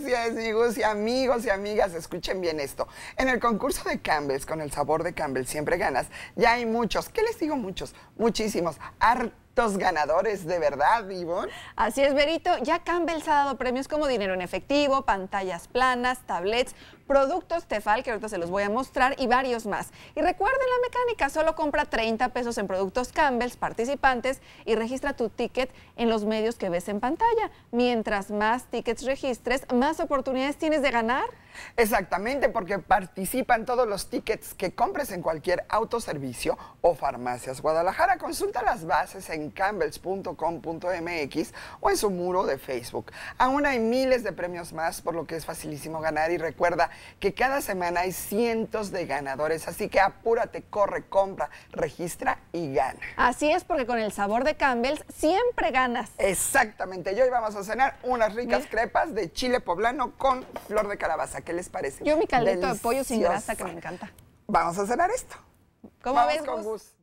gracias, y amigos y amigas. Escuchen bien esto. En el concurso de Campbell's, con el sabor de Campbell siempre ganas, ya hay muchos. ¿Qué les digo muchos? Muchísimos ganadores de verdad, Ivonne. Así es, Berito. Ya Campbell's ha dado premios como dinero en efectivo, pantallas planas, tablets, productos Tefal, que ahorita se los voy a mostrar, y varios más. Y recuerden la mecánica, solo compra 30 pesos en productos Campbell's participantes y registra tu ticket en los medios que ves en pantalla. Mientras más tickets registres, más oportunidades tienes de ganar. Exactamente, porque participan todos los tickets que compres en cualquier autoservicio o farmacias Guadalajara. Consulta las bases en en campbells.com.mx o en su muro de Facebook. Aún hay miles de premios más, por lo que es facilísimo ganar y recuerda que cada semana hay cientos de ganadores, así que apúrate, corre, compra, registra y gana. Así es, porque con el sabor de Campbell's siempre ganas. Exactamente, y hoy vamos a cenar unas ricas crepas de chile poblano con flor de calabaza. ¿Qué les parece? Yo mi caldito de pollo sin grasa que me encanta. Vamos a cenar esto. ¿Cómo Vamos ves, con Gus?